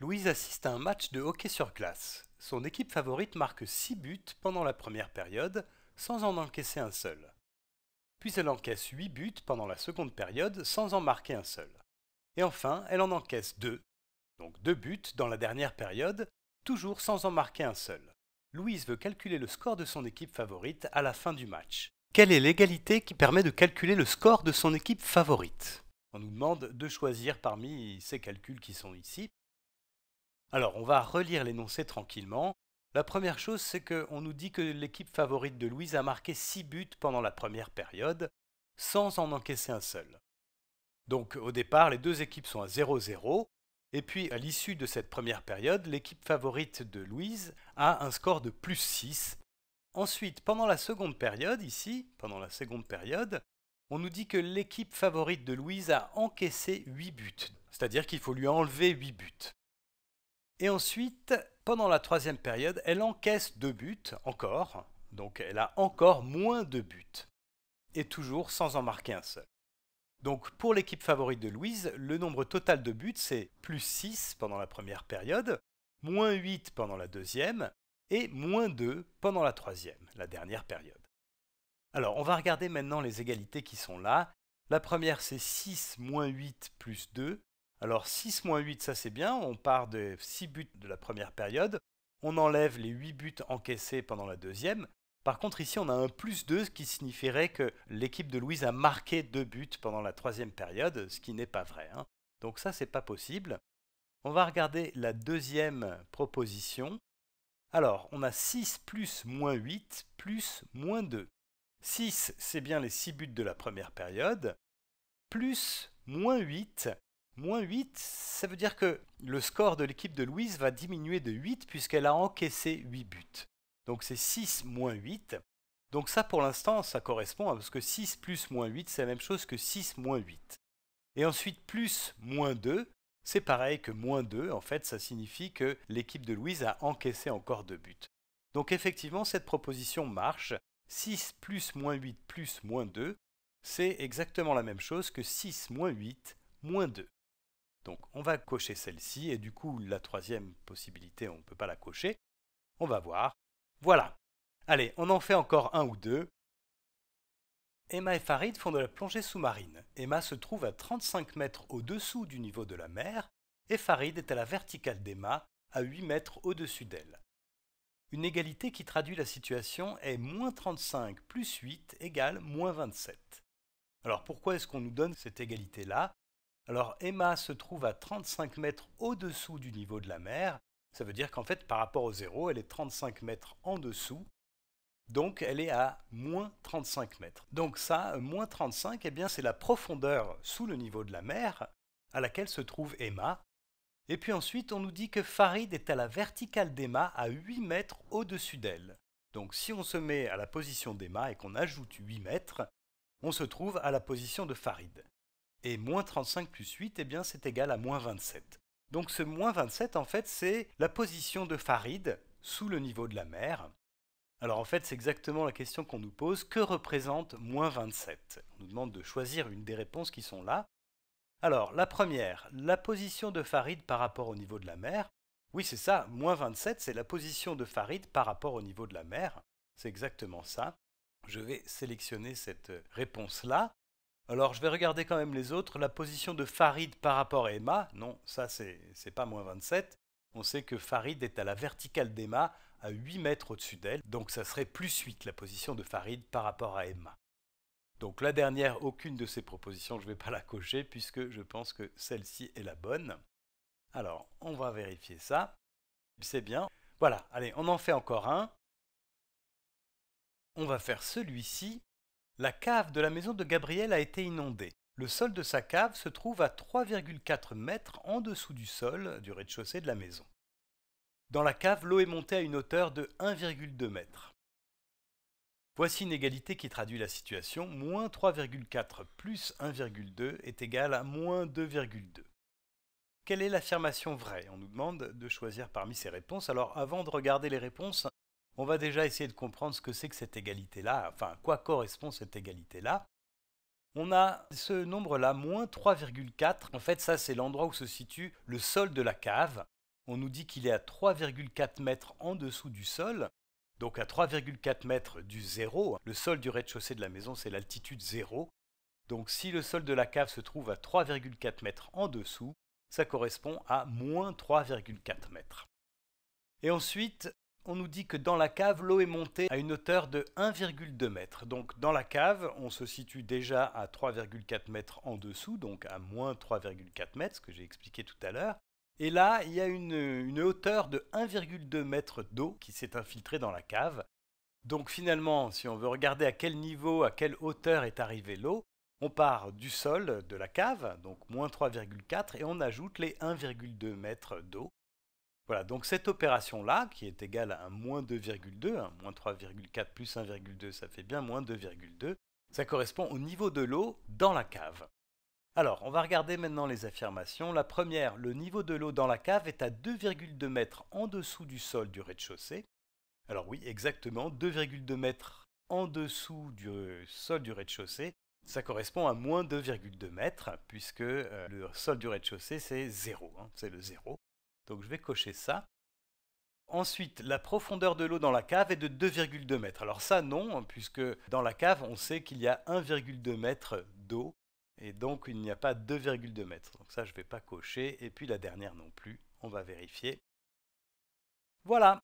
Louise assiste à un match de hockey sur glace. Son équipe favorite marque 6 buts pendant la première période, sans en encaisser un seul. Puis elle encaisse 8 buts pendant la seconde période, sans en marquer un seul. Et enfin, elle en encaisse 2, donc 2 buts dans la dernière période, toujours sans en marquer un seul. Louise veut calculer le score de son équipe favorite à la fin du match. Quelle est l'égalité qui permet de calculer le score de son équipe favorite On nous demande de choisir parmi ces calculs qui sont ici alors, on va relire l'énoncé tranquillement. La première chose, c'est qu'on nous dit que l'équipe favorite de Louise a marqué 6 buts pendant la première période, sans en encaisser un seul. Donc au départ, les deux équipes sont à 0-0, et puis à l'issue de cette première période, l'équipe favorite de Louise a un score de plus 6. Ensuite, pendant la seconde période, ici, pendant la seconde période, on nous dit que l'équipe favorite de Louise a encaissé 8 buts, c'est-à-dire qu'il faut lui enlever 8 buts. Et ensuite, pendant la troisième période, elle encaisse deux buts encore, donc elle a encore moins de buts, et toujours sans en marquer un seul. Donc pour l'équipe favorite de Louise, le nombre total de buts c'est plus 6 pendant la première période, moins 8 pendant la deuxième, et moins 2 pendant la troisième, la dernière période. Alors on va regarder maintenant les égalités qui sont là. La première c'est 6 moins 8 plus 2, alors 6 moins 8, ça c'est bien, on part des 6 buts de la première période, on enlève les 8 buts encaissés pendant la deuxième. Par contre ici on a un plus 2, ce qui signifierait que l'équipe de Louise a marqué 2 buts pendant la troisième période, ce qui n'est pas vrai. Hein. Donc ça n'est pas possible. On va regarder la deuxième proposition. Alors, on a 6 plus moins 8 plus moins 2. 6, c'est bien les 6 buts de la première période, plus moins 8, Moins 8, ça veut dire que le score de l'équipe de Louise va diminuer de 8 puisqu'elle a encaissé 8 buts. Donc c'est 6 moins 8. Donc ça pour l'instant ça correspond à ce que 6 plus moins 8 c'est la même chose que 6 moins 8. Et ensuite plus moins 2, c'est pareil que moins 2, en fait ça signifie que l'équipe de Louise a encaissé encore 2 buts. Donc effectivement cette proposition marche. 6 plus moins 8 plus moins 2, c'est exactement la même chose que 6 moins 8 moins 2. Donc on va cocher celle-ci, et du coup la troisième possibilité, on ne peut pas la cocher. On va voir. Voilà. Allez, on en fait encore un ou deux. Emma et Farid font de la plongée sous-marine. Emma se trouve à 35 mètres au-dessous du niveau de la mer, et Farid est à la verticale d'Emma, à 8 mètres au-dessus d'elle. Une égalité qui traduit la situation est moins 35 plus 8 égale moins 27. Alors pourquoi est-ce qu'on nous donne cette égalité-là alors Emma se trouve à 35 mètres au-dessous du niveau de la mer. Ça veut dire qu'en fait, par rapport au zéro, elle est 35 mètres en dessous. Donc elle est à moins 35 mètres. Donc ça, euh, moins 35, eh bien c'est la profondeur sous le niveau de la mer à laquelle se trouve Emma. Et puis ensuite, on nous dit que Farid est à la verticale d'Emma à 8 mètres au-dessus d'elle. Donc si on se met à la position d'Emma et qu'on ajoute 8 mètres, on se trouve à la position de Farid et moins 35 plus 8, eh bien c'est égal à moins 27. Donc ce moins 27, en fait, c'est la position de Farid sous le niveau de la mer. Alors en fait, c'est exactement la question qu'on nous pose. Que représente moins 27 On nous demande de choisir une des réponses qui sont là. Alors, la première, la position de Farid par rapport au niveau de la mer. Oui, c'est ça, moins 27, c'est la position de Farid par rapport au niveau de la mer. C'est exactement ça. Je vais sélectionner cette euh, réponse-là. Alors je vais regarder quand même les autres. La position de Farid par rapport à Emma, non, ça c'est pas moins 27. On sait que Farid est à la verticale d'Emma, à 8 mètres au-dessus d'elle, donc ça serait plus 8 la position de Farid par rapport à Emma. Donc la dernière, aucune de ces propositions, je ne vais pas la cocher puisque je pense que celle-ci est la bonne. Alors, on va vérifier ça. C'est bien. Voilà, allez, on en fait encore un. On va faire celui-ci. La cave de la maison de Gabriel a été inondée. Le sol de sa cave se trouve à 3,4 mètres en dessous du sol du rez-de-chaussée de la maison. Dans la cave, l'eau est montée à une hauteur de 1,2 mètre. Voici une égalité qui traduit la situation. Moins 3,4 plus 1,2 est égal à moins 2,2. Quelle est l'affirmation vraie On nous demande de choisir parmi ces réponses. Alors avant de regarder les réponses, on va déjà essayer de comprendre ce que c'est que cette égalité-là, enfin quoi correspond cette égalité-là. On a ce nombre-là, moins 3,4. En fait, ça, c'est l'endroit où se situe le sol de la cave. On nous dit qu'il est à 3,4 mètres en dessous du sol. Donc à 3,4 mètres du zéro, le sol du rez-de-chaussée de la maison, c'est l'altitude zéro. Donc si le sol de la cave se trouve à 3,4 mètres en dessous, ça correspond à moins 3,4 mètres. Et ensuite, on nous dit que dans la cave, l'eau est montée à une hauteur de 1,2 mètre. Donc dans la cave, on se situe déjà à 3,4 mètres en dessous, donc à moins 3,4 mètres, ce que j'ai expliqué tout à l'heure. Et là, il y a une, hauteur de 1,2 mètre d'eau qui s'est infiltrée dans la cave. Donc finalement, si on veut regarder à quel niveau, à quelle hauteur est arrivée l'eau, on part du sol de la cave, donc moins 3,4, et on ajoute les 1,2 mètres d'eau voilà, donc cette opération-là, qui est égale à un moins 2,2, hein, moins 3,4 plus 1,2, ça fait bien moins 2,2, ça correspond au niveau de l'eau dans la cave. Alors, on va regarder maintenant les affirmations. La première, le niveau de l'eau dans la cave est à 2,2 mètres en dessous du sol du rez-de-chaussée. Alors oui, exactement, 2,2 mètres en dessous du euh, sol du rez-de-chaussée, ça correspond à moins 2,2 mètres, puisque euh, le sol du rez-de-chaussée, c'est 0, hein, c'est le 0. Donc je vais cocher ça. Ensuite, la profondeur de l'eau dans la cave est de 2,2 mètres. Alors ça, non, hein, puisque dans la cave, on sait qu'il y a 1,2 mètre d'eau, et donc il n'y a pas 2,2 mètres. Donc ça, je ne vais pas cocher. Et puis la dernière non plus, on va vérifier. Voilà,